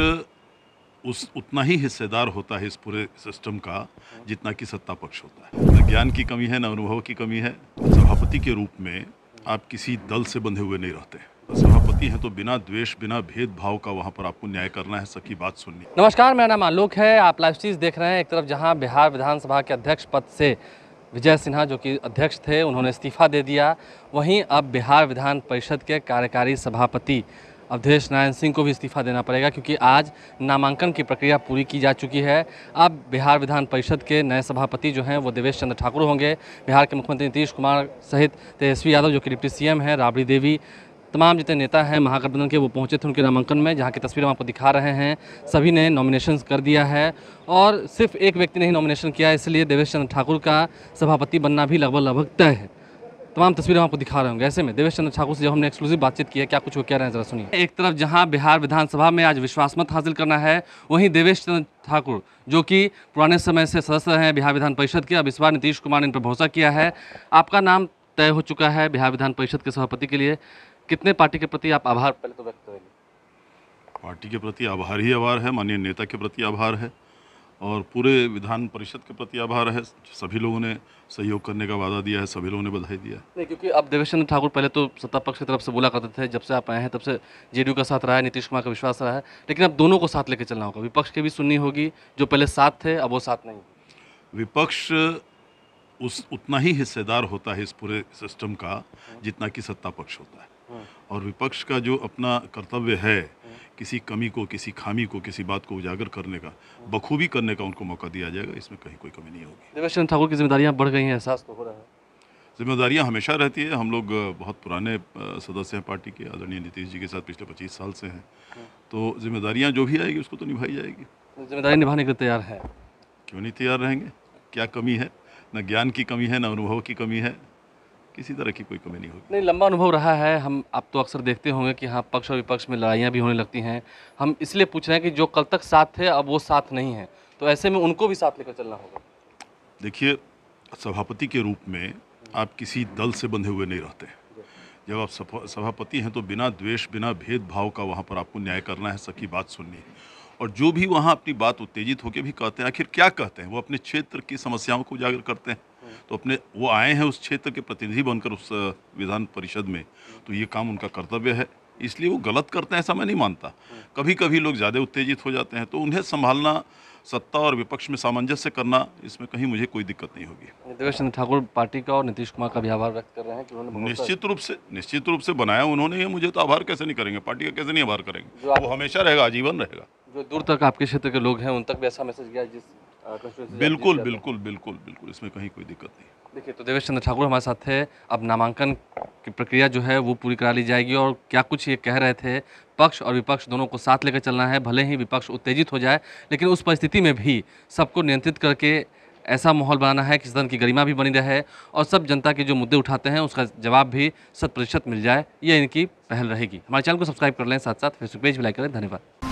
उस उतना ही हिस्सेदार होता है इस पूरे सिस्टम का जितना कि सत्ता पक्ष होता है न ज्ञान की कमी है न अनुभव की कमी है सभापति के रूप में आप किसी दल से बंधे हुए नहीं रहते सभापति हैं तो बिना द्वेष बिना भेदभाव का वहां पर आपको न्याय करना है सबकी बात सुननी नमस्कार मेरा नाम आलोक है आप लाइव चीज देख रहे हैं एक तरफ जहाँ बिहार विधानसभा के अध्यक्ष पद से विजय सिन्हा जो कि अध्यक्ष थे उन्होंने इस्तीफा दे दिया वहीं अब बिहार विधान परिषद के कार्यकारी सभापति अवधेश नारायण सिंह को भी इस्तीफा देना पड़ेगा क्योंकि आज नामांकन की प्रक्रिया पूरी की जा चुकी है अब बिहार विधान परिषद के नए सभापति जो हैं वो देवेश चंद्र ठाकुर होंगे बिहार के मुख्यमंत्री नीतीश कुमार सहित तेजस्वी यादव जो कि डिप्टी सी हैं राबड़ी देवी तमाम जितने नेता हैं महागठबंधन के वो पहुंचे थे उनके नामांकन में जहां की तस्वीर हम आपको दिखा रहे हैं सभी ने नॉमिनेशन कर दिया है और सिर्फ एक व्यक्ति ने ही नॉमिनेशन किया इसलिए देवेश चंद्र ठाकुर का सभापति बनना भी लगभग लगभग तय है तमाम तस्वीरें आपको दिखा रहे होंगे ऐसे में देवेश चंद्र ठाकुर से जो हमने एक्सक्लूसिव बातचीत की है क्या कुछ वो कह रहे हैं जरा सुनिए एक तरफ जहाँ बिहार विधानसभा में आज विश्वास मत हासिल करना है वहीं देवेश चंद्र ठाकुर जो कि पुराने समय से सदस्य हैं बिहार विधान परिषद के अब इस बार नीतीश कुमार ने इन पर भरोसा किया है आपका नाम तय हो चुका है बिहार विधान परिषद के सभापति के लिए कितने पार्टी के प्रति आप आभार पहले तो व्यक्त करेंगे पार्टी के प्रति आभार ही आभार है माननीय नेता के प्रति आभार है और पूरे विधान परिषद के प्रति आभार है सभी लोगों ने सहयोग करने का वादा दिया है सभी लोगों ने बधाई दिया है नहीं क्योंकि अब देवेश चंद्र ठाकुर पहले तो सत्ता पक्ष की तरफ से बोला करते थे जब से आप आए हैं तब से जेडीयू का साथ रहा है नीतीश कुमार का विश्वास रहा है लेकिन अब दोनों को साथ लेकर चलना होगा विपक्ष की भी सुननी होगी जो पहले साथ थे अब वो साथ नहीं विपक्ष उस उतना ही हिस्सेदार होता है इस पूरे सिस्टम का जितना कि सत्ता पक्ष होता है हाँ। और विपक्ष का जो अपना कर्तव्य है किसी कमी को किसी खामी को किसी बात को उजागर करने का बखूबी करने का उनको मौका दिया जाएगा इसमें कहीं कोई कमी नहीं होगी देवेश चंद्र ठाकुर की जिम्मेदारियाँ बढ़ गई हैं एहसास तो हो रहा है जिम्मेदारियाँ हमेशा रहती है हम लोग बहुत पुराने सदस्य हैं पार्टी के आदरणीय नीतीश जी के साथ पिछले पच्चीस साल से हैं हाँ। तो जिम्मेदारियाँ जो भी आएगी उसको तो निभाई जाएगी जिम्मेदारी निभाने के तैयार है क्यों नहीं तैयार रहेंगे क्या कमी है न ज्ञान की कमी है न अनुभव की कमी है किसी तरह की कोई कमी नहीं होगी नहीं लंबा अनुभव रहा है हम आप तो अक्सर देखते होंगे कि हाँ पक्ष और विपक्ष में लड़ाइयाँ भी होने लगती हैं हम इसलिए पूछ रहे हैं कि जो कल तक साथ थे अब वो साथ नहीं है तो ऐसे में उनको भी साथ लेकर चलना होगा देखिए सभापति के रूप में आप किसी दल से बंधे हुए नहीं रहते जब आप सभापति हैं तो बिना द्वेष बिना भेदभाव का वहाँ पर आपको न्याय करना है सबकी बात सुननी है और जो भी वहाँ अपनी बात उत्तेजित होकर भी कहते हैं आखिर क्या कहते हैं वो अपने क्षेत्र की समस्याओं को उजागर करते हैं तो अपने वो आए हैं उस क्षेत्र के प्रतिनिधि बनकर उस विधान परिषद में तो ये काम उनका कर्तव्य है इसलिए वो गलत करते हैं ऐसा मैं नहीं मानता कभी कभी लोग ज़्यादा उत्तेजित हो जाते हैं तो उन्हें संभालना सत्ता और विपक्ष में सामंजस्य करना इसमें कहीं मुझे कोई दिक्कत नहीं होगी चंद्र ठाकुर पार्टी का और नीतीश कुमार का भी आभार व्यक्त कर रहे हैं कि उन्होंने निश्चित रूप से निश्चित रूप से बनाया उन्होंने मुझे तो आभार कैसे नहीं करेंगे पार्टी का कैसे नहीं आभार करेंगे वो हमेशा रहेगा आजीवन रहेगा जो दूर तक आपके क्षेत्र के लोग हैं उन तक भी ऐसा मैसेज गया जिस बिल्कुल बिल्कुल बिल्कुल बिल्कुल इसमें कहीं कोई दिक्कत नहीं देखिए तो देवेश चंद्र ठाकुर हमारे साथ थे अब नामांकन की प्रक्रिया जो है वो पूरी करा ली जाएगी और क्या कुछ ये कह रहे थे पक्ष और विपक्ष दोनों को साथ लेकर चलना है भले ही विपक्ष उत्तेजित हो जाए लेकिन उस परिस्थिति में भी सबको नियंत्रित करके ऐसा माहौल बनाना है कि सदन की गरिमा भी बनी रहे और सब जनता के जो मुद्दे उठाते हैं उसका जवाब भी शत प्रतिशत मिल जाए ये इनकी पहल रहेगी हमारे चैनल को सब्सक्राइब कर लें साथ साथ फेसबुक पेज भी लाइक करें धन्यवाद